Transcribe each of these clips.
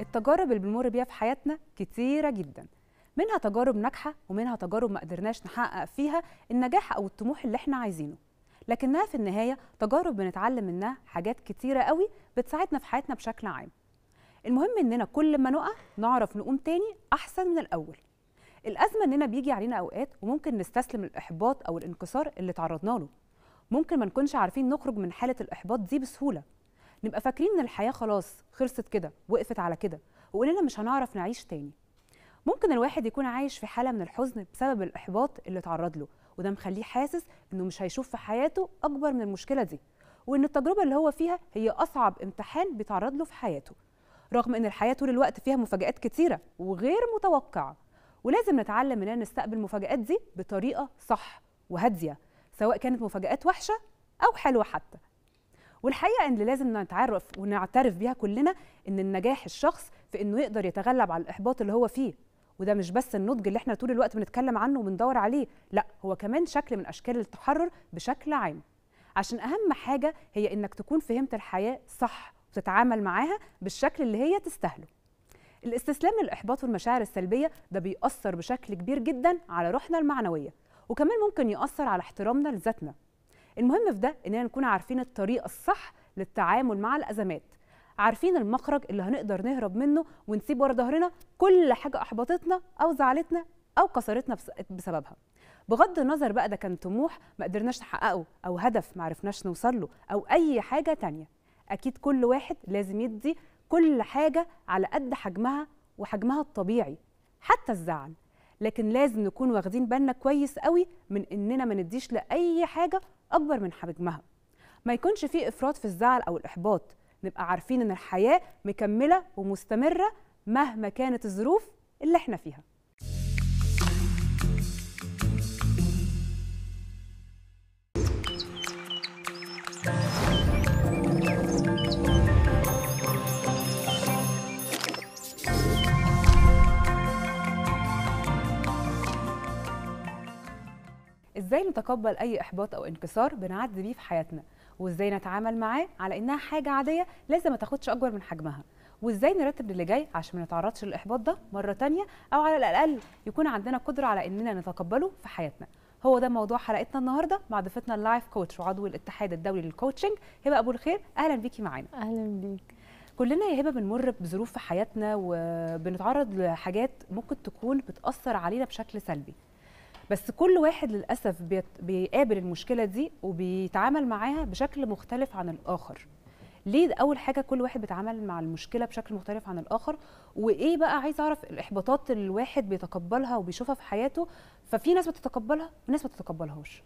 التجارب اللي بنمر بيها في حياتنا كتيرة جدا منها تجارب ناجحة ومنها تجارب ما قدرناش نحقق فيها النجاح أو الطموح اللي احنا عايزينه لكنها في النهاية تجارب بنتعلم منها حاجات كتيرة قوي بتساعدنا في حياتنا بشكل عام المهم إننا كل ما نقع نعرف نقوم تاني أحسن من الأول الازمه اننا بيجي علينا اوقات وممكن نستسلم للاحباط او الانكسار اللي تعرضنا له ممكن ما نكونش عارفين نخرج من حاله الاحباط دي بسهوله نبقى فاكرين ان الحياه خلاص خلصت كده وقفت على كده وإننا مش هنعرف نعيش تاني ممكن الواحد يكون عايش في حاله من الحزن بسبب الاحباط اللي تعرض له وده مخليه حاسس انه مش هيشوف في حياته اكبر من المشكله دي وان التجربه اللي هو فيها هي اصعب امتحان بيتعرض له في حياته رغم ان الحياه طول الوقت فيها مفاجات كتيره وغير متوقعه ولازم نتعلم اننا نستقبل المفاجآت دي بطريقه صح وهاديه سواء كانت مفاجآت وحشه او حلوه حتى والحقيقه ان لازم نتعرف ونعترف بيها كلنا ان النجاح الشخص في انه يقدر يتغلب على الاحباط اللي هو فيه وده مش بس النضج اللي احنا طول الوقت بنتكلم عنه وبندور عليه لا هو كمان شكل من اشكال التحرر بشكل عام عشان اهم حاجه هي انك تكون فهمت الحياه صح وتتعامل معاها بالشكل اللي هي تستاهله الاستسلام للاحباط والمشاعر السلبيه ده بيأثر بشكل كبير جدا على روحنا المعنويه وكمان ممكن يأثر على احترامنا لذاتنا المهم في ده اننا نكون عارفين الطريقه الصح للتعامل مع الازمات عارفين المخرج اللي هنقدر نهرب منه ونسيب ورا ظهرنا كل حاجه احبطتنا او زعلتنا او كسرتنا بسببها بغض النظر بقى ده كان طموح ما قدرناش نحققه او هدف ما عرفناش نوصل له او اي حاجه تانية اكيد كل واحد لازم يدي كل حاجة على قد حجمها وحجمها الطبيعي حتى الزعل لكن لازم نكون واخدين بالنا كويس قوي من اننا ما نديش لاي حاجه اكبر من حجمها ما يكونش فيه افراط في الزعل او الاحباط نبقى عارفين ان الحياه مكمله ومستمره مهما كانت الظروف اللي احنا فيها ازاي نتقبل اي احباط او انكسار بنعدي بيه في حياتنا وازاي نتعامل معاه على انها حاجه عاديه لازم ما تاخدش اكبر من حجمها وازاي نرتب للي جاي عشان ما نتعرضش للاحباط ده مره تانية او على الاقل يكون عندنا قدره على اننا نتقبله في حياتنا هو ده موضوع حلقتنا النهارده مع ضيفتنا اللايف كوتش وعضو الاتحاد الدولي للكوتشنج هبه ابو الخير اهلا بيكي معانا اهلا بيك كلنا يا هبه بنمر بظروف في حياتنا وبنتعرض لحاجات ممكن تكون بتاثر علينا بشكل سلبي بس كل واحد للاسف بيقابل المشكله دي وبيتعامل معاها بشكل مختلف عن الاخر ليه اول حاجه كل واحد بيتعامل مع المشكله بشكل مختلف عن الاخر وايه بقى عايز اعرف الاحباطات اللي الواحد بيتقبلها وبيشوفها في حياته ففي ناس بتتقبلها وناس ما بتتقبلهاش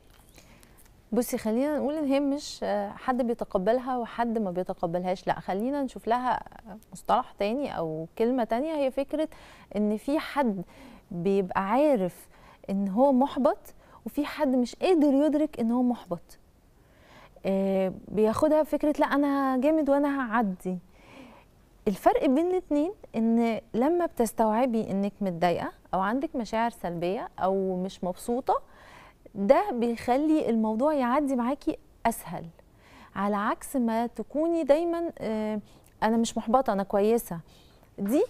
بصي خلينا نقول ان هي مش حد بيتقبلها وحد ما بيتقبلهاش لا خلينا نشوف لها مصطلح تاني او كلمه تانية هي فكره ان في حد بيبقى عارف ان هو محبط وفي حد مش قادر يدرك ان هو محبط آه بياخدها فكره لا انا جامد وانا هعدي الفرق بين الاتنين ان لما بتستوعبي انك متضايقه او عندك مشاعر سلبيه او مش مبسوطه ده بيخلي الموضوع يعدي معاكي اسهل على عكس ما تكوني دايما آه انا مش محبطه انا كويسه دي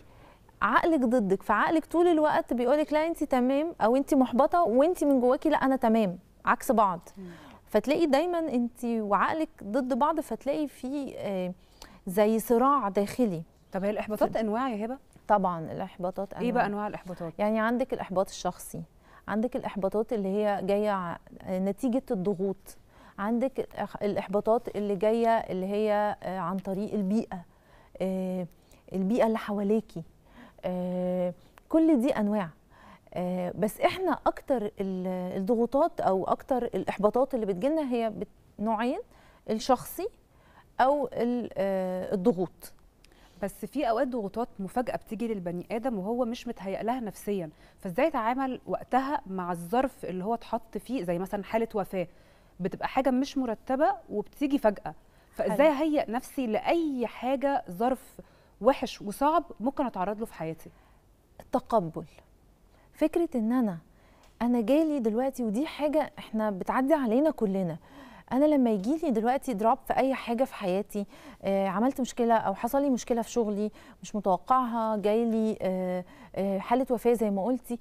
عقلك ضدك فعقلك طول الوقت بيقولك لا انت تمام او انت محبطه وانت من جواكي لا انا تمام عكس بعض فتلاقي دايما انت وعقلك ضد بعض فتلاقي في آه، زي صراع داخلي طب هي الاحباطات انواع يا هبه طبعا الاحباطات أنواع. ايه بقى انواع الاحباطات يعني عندك الاحباط الشخصي عندك الاحباطات اللي هي جايه نتيجه الضغوط عندك الاحباطات اللي جايه اللي هي آه، عن طريق البيئه آه، البيئه اللي حواليكي آه، كل دي انواع آه، بس احنا اكتر الضغوطات او اكتر الاحباطات اللي بتجيلنا هي نوعين الشخصي او آه، الضغوط بس في اوقات ضغوطات مفاجاه بتيجي للبني ادم وهو مش متهيأ لها نفسيا فازاي يتعامل وقتها مع الظرف اللي هو اتحط فيه زي مثلا حاله وفاه بتبقى حاجه مش مرتبه وبتيجي فجاه فازاي أيوة. اهيئ نفسي لاي حاجه ظرف وحش وصعب ممكن اتعرض له في حياتي التقبل فكره ان انا انا جالي دلوقتي ودي حاجه احنا بتعدي علينا كلنا انا لما يجي لي دلوقتي دروب في اي حاجه في حياتي آه عملت مشكله او حصل لي مشكله في شغلي مش متوقعها جاي لي آه آه حاله وفاه زي ما قلتي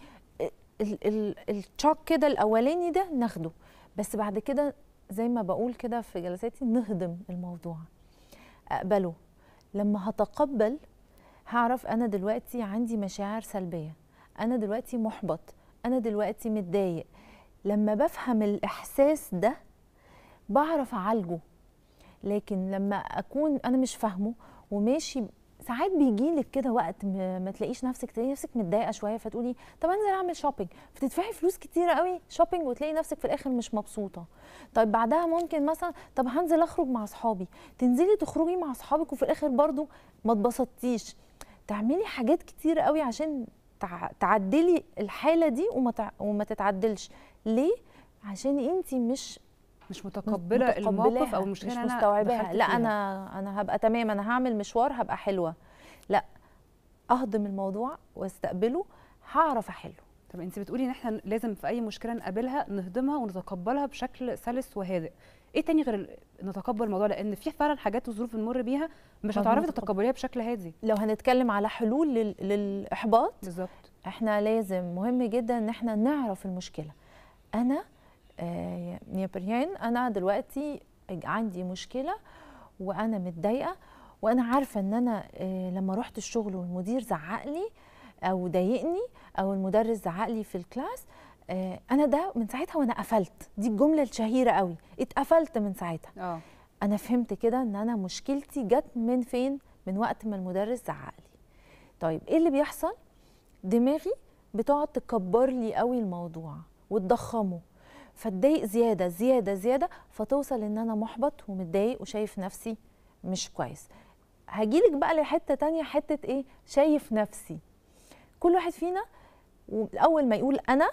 التشوك كده الاولاني ده ناخده بس بعد كده زي ما بقول كده في جلساتي نهضم الموضوع اقبله لما هتقبل هعرف انا دلوقتي عندي مشاعر سلبيه انا دلوقتي محبط انا دلوقتي متضايق لما بفهم الاحساس ده بعرف اعالجه لكن لما اكون انا مش فاهمه وماشي ساعات بيجي لك كده وقت ما تلاقيش نفسك تلاقي نفسك متضايقه شويه فتقولي طب انزل اعمل شوبينج فتدفعي فلوس كتيره قوي شوبينج وتلاقي نفسك في الاخر مش مبسوطه طيب بعدها ممكن مثلا طب هنزل اخرج مع اصحابي تنزلي تخرجي مع اصحابك وفي الاخر برضو ما اتبسطتيش تعملي حاجات كتير قوي عشان تعدلي الحاله دي وما وما تتعدلش ليه عشان انت مش مش متقبله, متقبلة الموقف او مش, يعني مش مستوعباها لا انا انا هبقى تمام انا هعمل مشوار هبقى حلوه لا اهضم الموضوع واستقبله هعرف احله طب انت بتقولي ان احنا لازم في اي مشكله نقابلها نهضمها ونتقبلها بشكل سلس وهادئ ايه تاني غير نتقبل الموضوع لان في فعلا حاجات وظروف بنمر بيها مش هتعرفي تتقبليها بشكل هادي لو هنتكلم على حلول للاحباط بالظبط احنا لازم مهم جدا ان احنا نعرف المشكله انا آه، يا بريان انا دلوقتي عندي مشكله وانا متضايقه وانا عارفه ان انا آه، لما رحت الشغل والمدير زعق لي او ضايقني او المدرس زعق لي في الكلاس آه، انا ده من ساعتها وانا قفلت دي الجمله الشهيره قوي اتقفلت من ساعتها أوه. انا فهمت كده ان انا مشكلتي جت من فين من وقت ما المدرس زعق لي طيب ايه اللي بيحصل دماغي بتقعد تكبر لي قوي الموضوع وتضخمه فتضايق زياده زياده زياده فتوصل ان انا محبط ومتضايق وشايف نفسي مش كويس هجيلك بقى لحته تانية حته ايه شايف نفسي كل واحد فينا اول ما يقول انا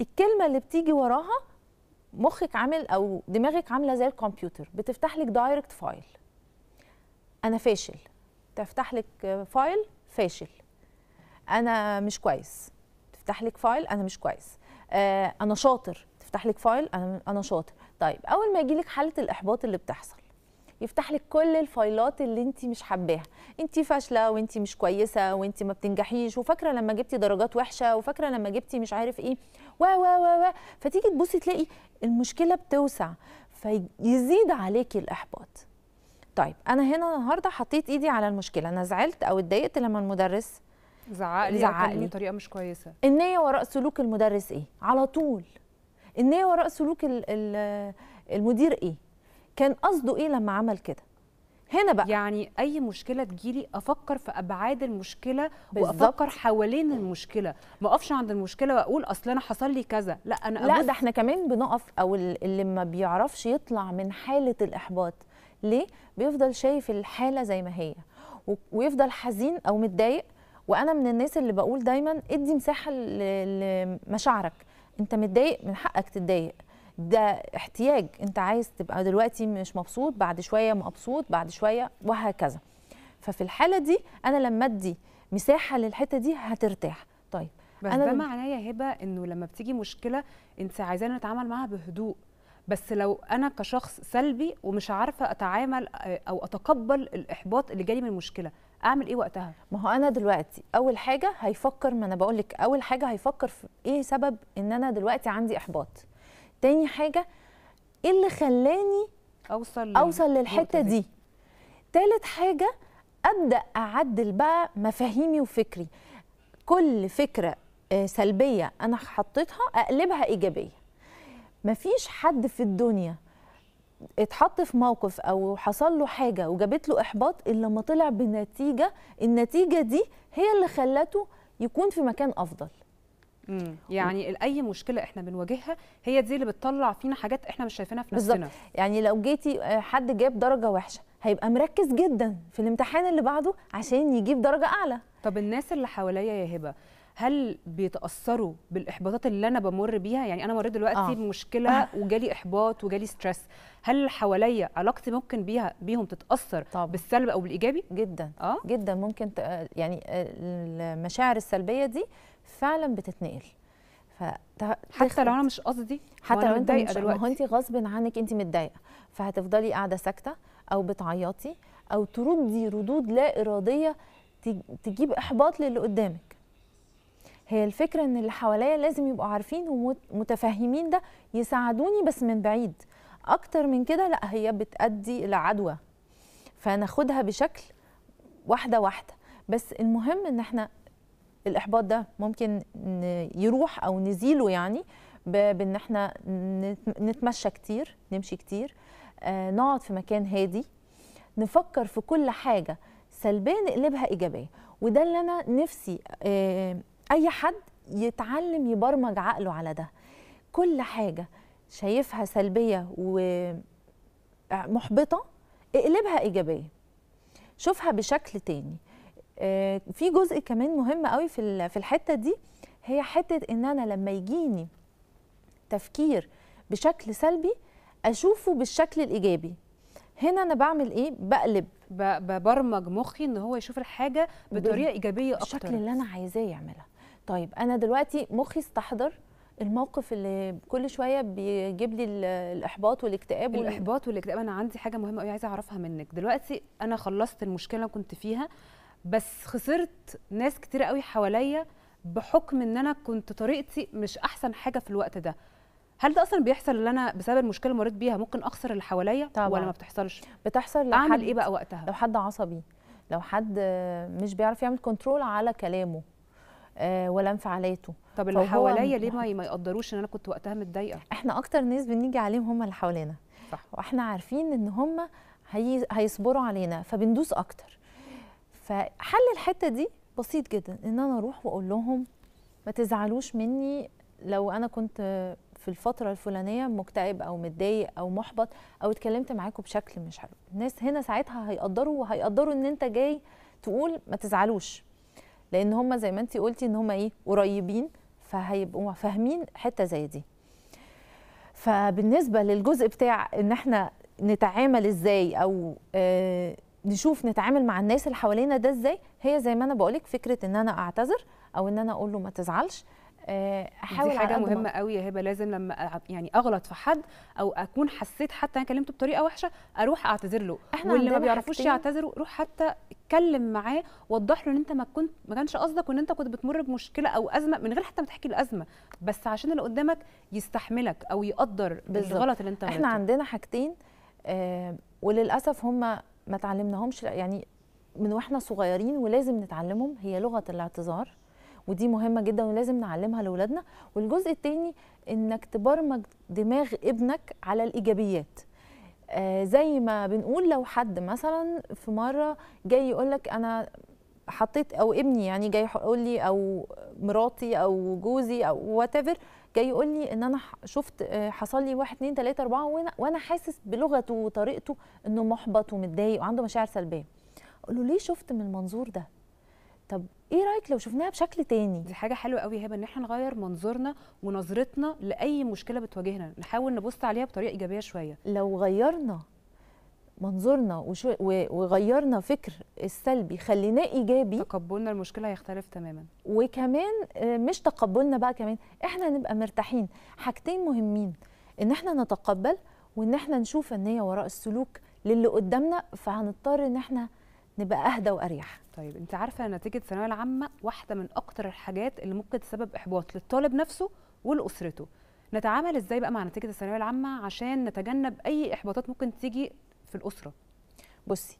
الكلمه اللي بتيجي وراها مخك عامل او دماغك عامله زي الكمبيوتر بتفتح لك دايركت فايل انا فاشل تفتح لك فايل فاشل انا مش كويس تفتح لك فايل انا مش كويس آه، انا شاطر يفتح لك فايل انا انا شاطر طيب اول ما يجي لك حاله الاحباط اللي بتحصل يفتح لك كل الفايلات اللي انت مش حباها انت فاشله وانت مش كويسه وانت ما بتنجحيش وفاكره لما جبتي درجات وحشه وفاكره لما جبتي مش عارف ايه و و و و فتيجي تبصي تلاقي المشكله بتوسع فيزيد عليكي الاحباط طيب انا هنا النهارده حطيت ايدي على المشكله انا زعلت او اتضايقت لما المدرس زعقلي زعق لي بطريقه مش كويسه النيه وراء سلوك المدرس ايه على طول النيه وراء سلوك المدير ايه كان قصده ايه لما عمل كده هنا بقى يعني اي مشكله تجيلي افكر في ابعاد المشكله بالزبط. وافكر حوالين المشكله ما اقفش عند المشكله واقول اصل انا حصل لي كذا لا انا لا ده احنا كمان بنقف او اللي ما بيعرفش يطلع من حاله الاحباط ليه بيفضل شايف الحاله زي ما هي ويفضل حزين او متضايق وانا من الناس اللي بقول دايما ادي مساحه لمشاعرك انت متضايق من حقك تتضايق ده احتياج انت عايز تبقى دلوقتي مش مبسوط بعد شويه مبسوط بعد شويه وهكذا ففي الحاله دي انا لما ادي مساحه للحته دي هترتاح طيب بس أنا ده لم... معناه هبه انه لما بتيجي مشكله انت عايزانا نتعامل معاها بهدوء بس لو انا كشخص سلبي ومش عارفه اتعامل او اتقبل الاحباط اللي جالي من المشكله اعمل ايه وقتها ما هو انا دلوقتي اول حاجه هيفكر ما انا بقول لك اول حاجه هيفكر في ايه سبب ان انا دلوقتي عندي احباط تاني حاجه ايه اللي خلاني اوصل اوصل للحته دي. تالت حاجه ابدا اعدل بقى مفاهيمي وفكري كل فكره آه، سلبيه انا حطيتها اقلبها ايجابيه مفيش حد في الدنيا اتحط في موقف او حصل له حاجه وجابت له احباط الا لما طلع بنتيجه النتيجه دي هي اللي خلته يكون في مكان افضل مم. يعني اي مشكله احنا بنواجهها هي دي اللي بتطلع فينا حاجات احنا مش شايفينها في نفسنا بالظبط يعني لو جيتي آه، حد جاب درجه وحشه هيبقى مركز جدا في الامتحان اللي بعده عشان يجيب درجه اعلى طب الناس اللي حواليا يا هبه هل بيتاثروا بالاحباطات اللي انا بمر بيها يعني انا مريت دلوقتي آه. بمشكله آه. وجالي احباط وجالي ستريس هل حواليا علاقتي ممكن بيها بيهم تتاثر طبعا. بالسلب او بالايجابي جدا آه؟ جدا ممكن يعني المشاعر السلبيه دي فعلا بتتنقل حتى لو انا مش قصدي حتى لو انت دلوقتي. ما هو انت غصب عنك انت متضايقه فهتفضلي قاعده ساكته او بتعيطي او تردي ردود لا اراديه تجيب احباط للي قدامك هي الفكره ان اللي حواليا لازم يبقوا عارفين ومتفهمين ده يساعدوني بس من بعيد اكتر من كده لا هي بتأدي لعدوى فناخدها بشكل واحده واحده بس المهم ان احنا الاحباط ده ممكن يروح او نزيله يعني بان احنا نتمشى كتير نمشي كتير آه، نقعد في مكان هادي نفكر في كل حاجه سلبيه نقلبها ايجابيه وده اللي انا نفسي آه اي حد يتعلم يبرمج عقله على ده كل حاجه شايفها سلبيه ومحبطه اقلبها ايجابيه شوفها بشكل تاني آه، في جزء كمان مهم قوي في في الحته دي هي حته ان انا لما يجيني تفكير بشكل سلبي اشوفه بالشكل الايجابي هنا انا بعمل ايه بقلب ببرمج مخي ان هو يشوف الحاجه بطريقه ايجابيه اكتر بالشكل اللي انا عايزاه يعملها طيب انا دلوقتي مخي استحضر الموقف اللي كل شويه بيجيب لي الاحباط والاكتئاب الاحباط والاكتئاب انا عندي حاجه مهمه قوي عايزه اعرفها منك دلوقتي انا خلصت المشكله اللي كنت فيها بس خسرت ناس كتير قوي حواليا بحكم ان انا كنت طريقتي مش احسن حاجه في الوقت ده هل ده اصلا بيحصل ان انا بسبب المشكله اللي مريت بيها ممكن اخسر اللي حواليا ولا ما بتحصلش بتحصل لو اعمل ايه بقى وقتها لو حد عصبي لو حد مش بيعرف يعمل كنترول على كلامه آه، ولا انفعالاته طب اللي حواليا يعني ليه ما, يقدروش ان انا كنت وقتها متضايقه احنا اكتر ناس بنيجي عليهم هم اللي حوالينا صح واحنا عارفين ان هم هي... هيصبروا علينا فبندوس اكتر فحل الحته دي بسيط جدا ان انا اروح واقول لهم ما تزعلوش مني لو انا كنت في الفتره الفلانيه مكتئب او متضايق او محبط او اتكلمت معاكم بشكل مش حلو الناس هنا ساعتها هيقدروا وهيقدروا ان انت جاي تقول ما تزعلوش لان هم زي ما انت قلتي ان هم ايه قريبين فهيبقوا فاهمين حته زي دي فبالنسبه للجزء بتاع ان احنا نتعامل ازاي او آه، نشوف نتعامل مع الناس اللي حوالينا ده ازاي هي زي ما انا بقولك فكره ان انا اعتذر او ان انا اقول له ما تزعلش آه، احاول دي حاجه مهمه قوي يا هبه لازم لما يعني اغلط في حد او اكون حسيت حتى انا كلمته بطريقه وحشه اروح اعتذر له احنا واللي ما بيعرفوش يعتذروا روح حتى اتكلم معاه وضح له ان انت ما كنت ما كانش قصدك وان انت كنت بتمر بمشكله او ازمه من غير حتى ما تحكي الازمه بس عشان اللي قدامك يستحملك او يقدر الغلط اللي انت عملته احنا عندنا حاجتين آه وللاسف هم ما تعلمناهمش يعني من واحنا صغيرين ولازم نتعلمهم هي لغه الاعتذار ودي مهمه جدا ولازم نعلمها لاولادنا والجزء الثاني انك تبرمج دماغ ابنك على الايجابيات آه زي ما بنقول لو حد مثلا في مره جاي يقول لك انا حطيت او ابني يعني جاي يقول لي او مراتي او جوزي او وات جاي يقول لي ان انا شفت آه، حصل لي 1 2 3 4 وانا وانا حاسس بلغته وطريقته انه محبط ومتضايق وعنده مشاعر سلبيه اقول له ليه شفت من المنظور ده طب ايه رايك لو شفناها بشكل تاني دي حاجه حلوه قوي هبه ان احنا نغير منظورنا ونظرتنا لاي مشكله بتواجهنا نحاول نبص عليها بطريقه ايجابيه شويه لو غيرنا منظورنا وشو وغيرنا فكر السلبي خليناه ايجابي تقبلنا المشكله هيختلف تماما وكمان آه، مش تقبلنا بقى كمان احنا نبقى مرتاحين حاجتين مهمين ان احنا نتقبل وان احنا نشوف النيه وراء السلوك للي قدامنا فهنضطر ان احنا نبقى اهدى واريح طيب انت عارفه نتيجه الثانويه العامه واحده من اكتر الحاجات اللي ممكن تسبب احباط للطالب نفسه ولاسرته نتعامل ازاي بقى مع نتيجه الثانويه العامه عشان نتجنب اي احباطات ممكن تيجي في الاسره بصي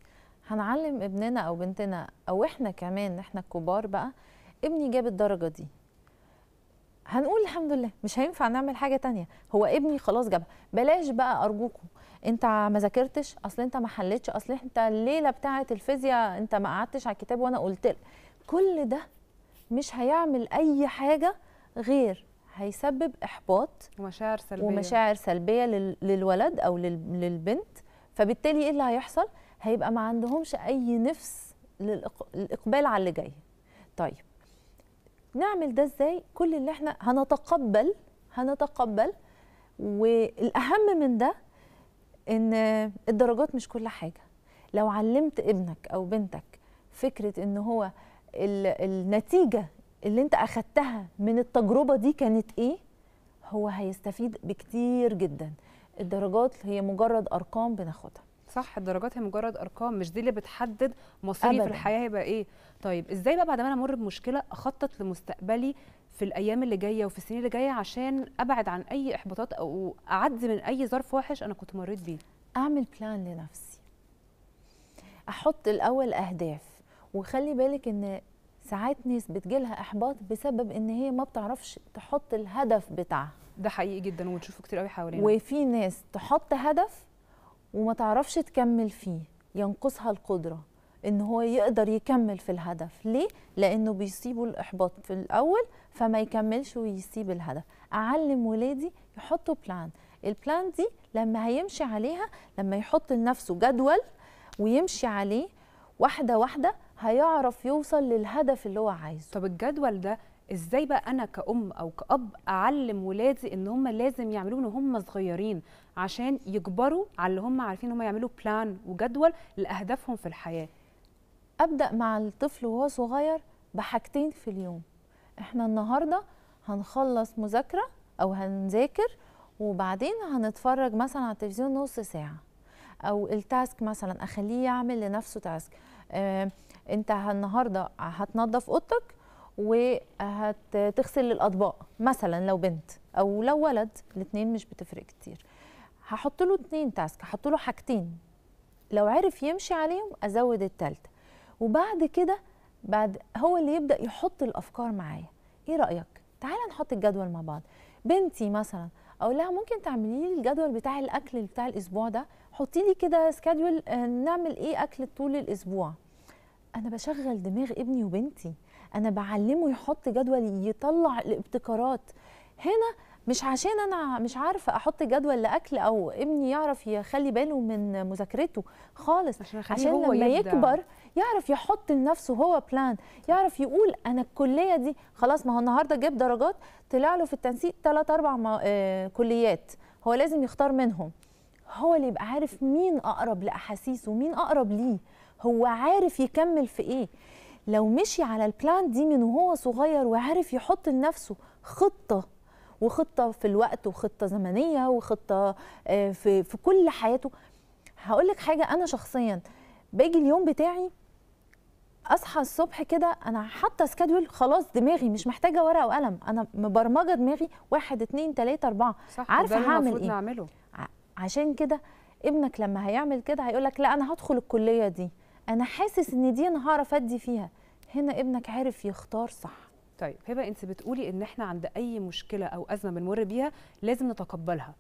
هنعلم ابننا او بنتنا او احنا كمان احنا الكبار بقى ابني جاب الدرجه دي هنقول الحمد لله مش هينفع نعمل حاجه تانية هو ابني خلاص جابها بلاش بقى ارجوكم انت ما ذاكرتش اصل انت ما حلتش اصل انت الليله بتاعه الفيزياء انت ما قعدتش على الكتاب وانا قلت لك كل ده مش هيعمل اي حاجه غير هيسبب احباط ومشاعر سلبيه ومشاعر سلبيه للولد او للبنت فبالتالي ايه اللي هيحصل هيبقى ما عندهمش اي نفس للاقبال على اللي جاي طيب نعمل ده ازاي كل اللي احنا هنتقبل هنتقبل والاهم من ده ان الدرجات مش كل حاجه لو علمت ابنك او بنتك فكره ان هو النتيجه اللي انت اخدتها من التجربه دي كانت ايه هو هيستفيد بكتير جدا الدرجات هي مجرد ارقام بناخدها صح الدرجات هي مجرد ارقام مش دي اللي بتحدد مصيري في الحياه هيبقى ايه طيب ازاي بقى بعد ما انا امر بمشكله اخطط لمستقبلي في الايام اللي جايه وفي السنين اللي جايه عشان ابعد عن اي احباطات او اعدي من اي ظرف وحش انا كنت مريت بيه اعمل بلان لنفسي احط الاول اهداف وخلي بالك ان ساعات ناس بتجيلها احباط بسبب ان هي ما بتعرفش تحط الهدف بتاعها ده حقيقي جدا وبنشوفه كتير قوي حوالينا وفي ناس تحط هدف وما تعرفش تكمل فيه ينقصها القدره ان هو يقدر يكمل في الهدف ليه لانه بيصيبه الاحباط في الاول فما يكملش ويسيب الهدف اعلم ولادي يحطوا بلان البلان دي لما هيمشي عليها لما يحط لنفسه جدول ويمشي عليه واحده واحده هيعرف يوصل للهدف اللي هو عايزه طب الجدول ده ازاي بقى انا كأم او كأب اعلم ولادي ان هم لازم يعملوه ان هم صغيرين عشان يكبروا على اللي هم عارفين هم يعملوا بلان وجدول لاهدافهم في الحياه ابدا مع الطفل وهو صغير بحاجتين في اليوم احنا النهارده هنخلص مذاكره او هنذاكر وبعدين هنتفرج مثلا على التلفزيون نص ساعه او التاسك مثلا اخليه يعمل لنفسه تاسك آه انت النهارده هتنظف اوضتك وهتغسل الاطباق مثلا لو بنت او لو ولد الاثنين مش بتفرق كتير هحط له اثنين تاسك هحط له حاجتين لو عرف يمشي عليهم ازود الثالثه وبعد كده بعد هو اللي يبدا يحط الافكار معايا ايه رايك تعالى نحط الجدول مع بعض بنتي مثلا اقول لها ممكن تعملي لي الجدول بتاع الاكل بتاع الاسبوع ده حطي لي كده سكادول آه، نعمل ايه اكل طول الاسبوع انا بشغل دماغ ابني وبنتي انا بعلمه يحط جدول يطلع الابتكارات هنا مش عشان انا مش عارفه احط جدول لاكل او ابني يعرف يخلي باله من مذاكرته خالص عشان, عشان لما يبدأ. يكبر يعرف يحط لنفسه هو بلان يعرف يقول انا الكليه دي خلاص ما هو النهارده جاب درجات طلع له في التنسيق ثلاث اربع آه، كليات هو لازم يختار منهم هو اللي يبقى عارف مين اقرب لاحاسيسه مين اقرب ليه هو عارف يكمل في ايه لو مشي على البلان دي من وهو صغير وعرف يحط لنفسه خطه وخطه في الوقت وخطه زمنيه وخطه آه، في في كل حياته هقول لك حاجه انا شخصيا باجي اليوم بتاعي اصحى الصبح كده انا حاطه سكادول خلاص دماغي مش محتاجه ورقه وقلم انا مبرمجه دماغي واحد اتنين تلاته اربعه صح عارفه هعمل ايه نعمله. عشان كده ابنك لما هيعمل كده هيقول لك لا انا هدخل الكليه دي انا حاسس ان دي انا هعرف ادي فيها هنا ابنك عارف يختار صح طيب هبه انت بتقولي ان احنا عند اي مشكله او ازمه بنمر بيها لازم نتقبلها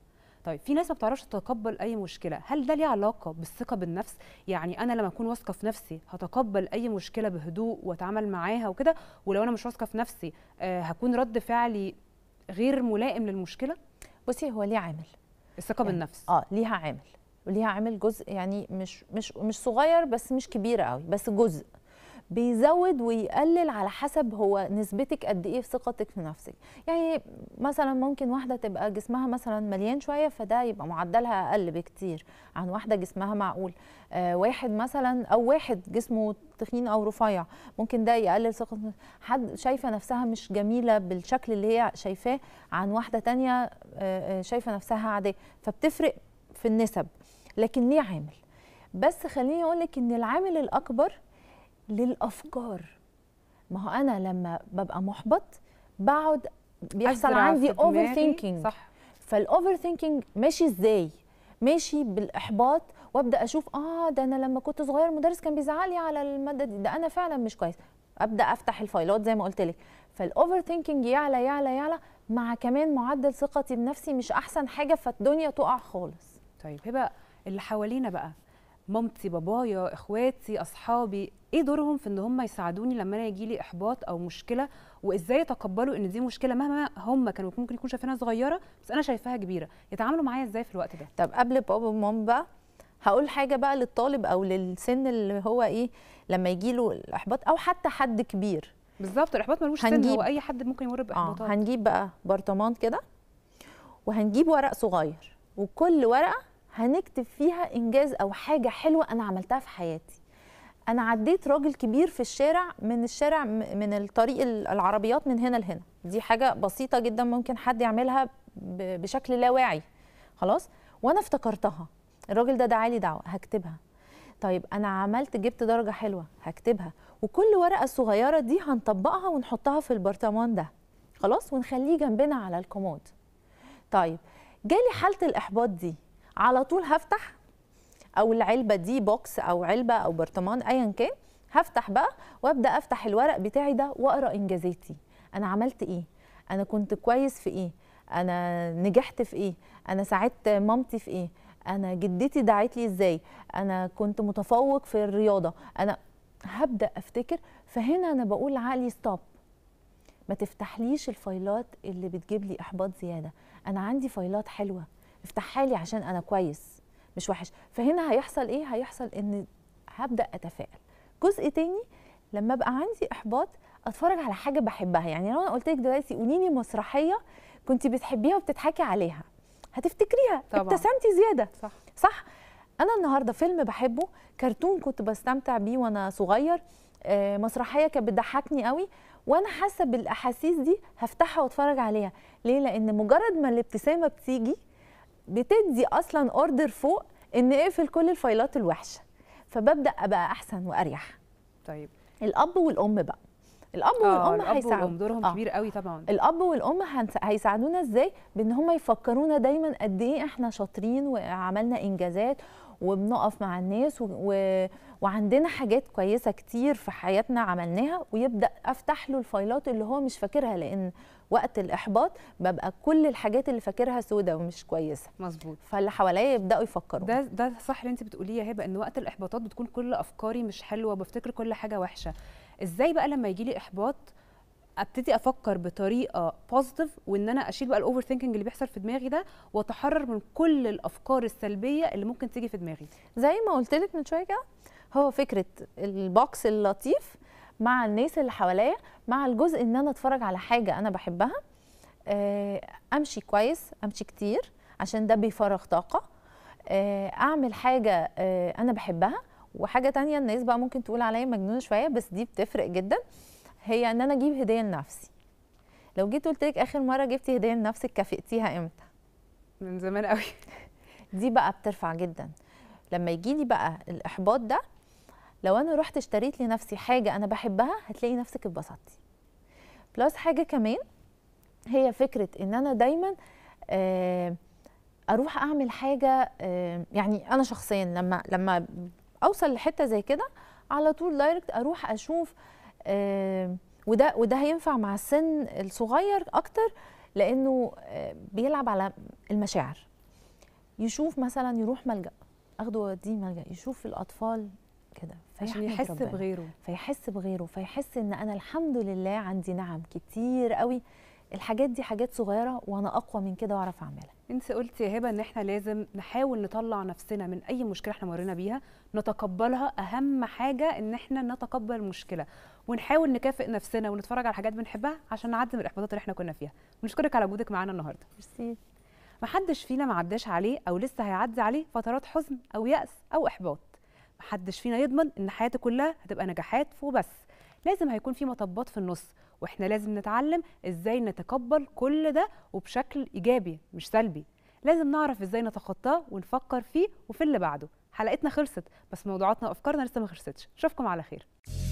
طيب في ناس ما بتعرفش تتقبل اي مشكله هل ده ليه علاقه بالثقه بالنفس يعني انا لما اكون واثقه في نفسي هتقبل اي مشكله بهدوء واتعامل معاها وكده ولو انا مش واثقه في نفسي آه، هكون رد فعلي غير ملائم للمشكله بصي هو ليه عامل الثقه يعني بالنفس اه ليها عامل وليها عامل جزء يعني مش مش مش صغير بس مش كبير قوي بس جزء بيزود ويقلل على حسب هو نسبتك قد ايه في ثقتك في نفسك يعني مثلا ممكن واحده تبقى جسمها مثلا مليان شويه فده يبقى معدلها اقل بكتير عن واحده جسمها معقول آه واحد مثلا او واحد جسمه تخين او رفيع ممكن ده يقلل ثقه حد شايفه نفسها مش جميله بالشكل اللي هي شايفاه عن واحده تانية آه, آه، شايفه نفسها عاديه فبتفرق في النسب لكن ليه عامل بس خليني اقول لك ان العامل الاكبر للافكار ما هو انا لما ببقى محبط بقعد بيحصل عندي اوفر ثينكينج صح فالاوفر ثينكينج ماشي ازاي ماشي بالاحباط وابدا اشوف اه ده انا لما كنت صغير المدرس كان بيزعق لي على الماده دي ده انا فعلا مش كويس ابدا افتح الفايلات زي ما قلت لك فالاوفر ثينكينج يعلى يعلى يعلى مع كمان معدل ثقتي بنفسي مش احسن حاجه فالدنيا تقع خالص طيب هبه اللي حوالينا بقى مامتي بابايا اخواتي اصحابي ايه دورهم في ان هم يساعدوني لما انا يجي لي احباط او مشكله وازاي يتقبلوا ان دي مشكله مهما هم كانوا ممكن يكون شايفينها صغيره بس انا شايفاها كبيره يتعاملوا معايا ازاي في الوقت ده طب قبل بابا وماما بقى هقول حاجه بقى للطالب او للسن اللي هو ايه لما يجي له الاحباط او حتى حد كبير بالظبط الاحباط ملوش سن هو اي حد ممكن يمر آه، باحباطات آه هنجيب بقى برطمان كده وهنجيب ورق صغير وكل ورقه هنكتب فيها انجاز او حاجه حلوه انا عملتها في حياتي انا عديت راجل كبير في الشارع من الشارع من الطريق العربيات من هنا لهنا دي حاجه بسيطه جدا ممكن حد يعملها بشكل لا واعي خلاص وانا افتكرتها الراجل ده دعالي دعوه هكتبها طيب انا عملت جبت درجه حلوه هكتبها وكل ورقه صغيره دي هنطبقها ونحطها في البرطمان ده خلاص ونخليه جنبنا على الكومود طيب جالي حاله الاحباط دي على طول هفتح او العلبه دي بوكس او علبه او برطمان ايا كان هفتح بقى وابدا افتح الورق بتاعي ده واقرا انجازاتي انا عملت ايه انا كنت كويس في ايه انا نجحت في ايه انا ساعدت مامتي في ايه انا جدتي دعت لي ازاي انا كنت متفوق في الرياضه انا هبدا افتكر فهنا انا بقول عقلي ستوب ما تفتحليش الفايلات اللي بتجيب لي احباط زياده انا عندي فايلات حلوه افتحها لي عشان انا كويس مش وحش فهنا هيحصل ايه هيحصل ان هبدا اتفائل جزء تاني لما ابقى عندي احباط اتفرج على حاجه بحبها يعني لو انا قلت لك دلوقتي قولي لي مسرحيه كنت بتحبيها وبتضحكي عليها هتفتكريها طبعا. ابتسمتي زياده صح صح انا النهارده فيلم بحبه كرتون كنت بستمتع بيه وانا صغير آه مسرحيه كانت بتضحكني قوي وانا حاسه بالاحاسيس دي هفتحها واتفرج عليها ليه لان مجرد ما الابتسامه بتيجي بتدي اصلا اوردر فوق ان اقفل كل الفايلات الوحشه فببدا ابقى احسن واريح طيب الاب والام بقى الاب آه والام هيساعدوا دورهم آه. كبير قوي طبعا الاب والام هيساعدونا ازاي بان هم يفكرونا دايما قد ايه احنا شاطرين وعملنا انجازات وبنقف مع الناس و... و... وعندنا حاجات كويسه كتير في حياتنا عملناها ويبدا افتح له الفايلات اللي هو مش فاكرها لان وقت الاحباط ببقى كل الحاجات اللي فاكرها سودة ومش كويسه مظبوط فاللي حواليا يبداوا يفكروا ده ده صح اللي انت بتقوليه يا هبه ان وقت الاحباطات بتكون كل افكاري مش حلوه بفتكر كل حاجه وحشه ازاي بقى لما يجي لي احباط ابتدي افكر بطريقه بوزيتيف وان انا اشيل بقى الاوفر ثينكينج اللي بيحصل في دماغي ده واتحرر من كل الافكار السلبيه اللي ممكن تيجي في دماغي زي ما قلت لك من شويه كده هو فكره البوكس اللطيف مع الناس اللي حواليا مع الجزء ان انا اتفرج على حاجه انا بحبها آه، امشي كويس امشي كتير عشان ده بيفرغ طاقه آه، اعمل حاجه آه، انا بحبها وحاجه تانية الناس بقى ممكن تقول عليا مجنونه شويه بس دي بتفرق جدا هي ان انا اجيب هديه لنفسي لو جيت قلت لك اخر مره جبتي هديه لنفسك كافئتيها امتى من زمان قوي دي بقى بترفع جدا لما يجي لي بقى الاحباط ده لو انا رحت اشتريت لنفسي حاجه انا بحبها هتلاقي نفسك اتبسطتي بلس حاجه كمان هي فكره ان انا دايما آه، اروح اعمل حاجه آه، يعني انا شخصيا لما لما اوصل لحته زي كده على طول دايركت اروح اشوف وده وده هينفع مع السن الصغير اكتر لانه آه، بيلعب على المشاعر يشوف مثلا يروح ملجا اخده ويوديه ملجا يشوف الاطفال كده فيحس بغيره فيحس بغيره فيحس ان انا الحمد لله عندي نعم كتير قوي الحاجات دي حاجات صغيره وانا اقوى من كده واعرف اعملها انت قلتي يا هبه ان احنا لازم نحاول نطلع نفسنا من اي مشكله احنا مرينا بيها نتقبلها اهم حاجه ان احنا نتقبل المشكله ونحاول نكافئ نفسنا ونتفرج على حاجات بنحبها عشان نعدي من الاحباطات اللي احنا كنا فيها ونشكرك على وجودك معانا النهارده ميرسي محدش فينا معداش عليه او لسه هيعدي عليه فترات حزن او يأس او احباط محدش فينا يضمن ان حياته كلها هتبقى نجاحات وبس لازم هيكون في مطبات في النص واحنا لازم نتعلم ازاي نتقبل كل ده وبشكل ايجابي مش سلبي لازم نعرف ازاي نتخطاه ونفكر فيه وفي اللي بعده حلقتنا خلصت بس موضوعاتنا وافكارنا لسه ما خلصتش اشوفكم على خير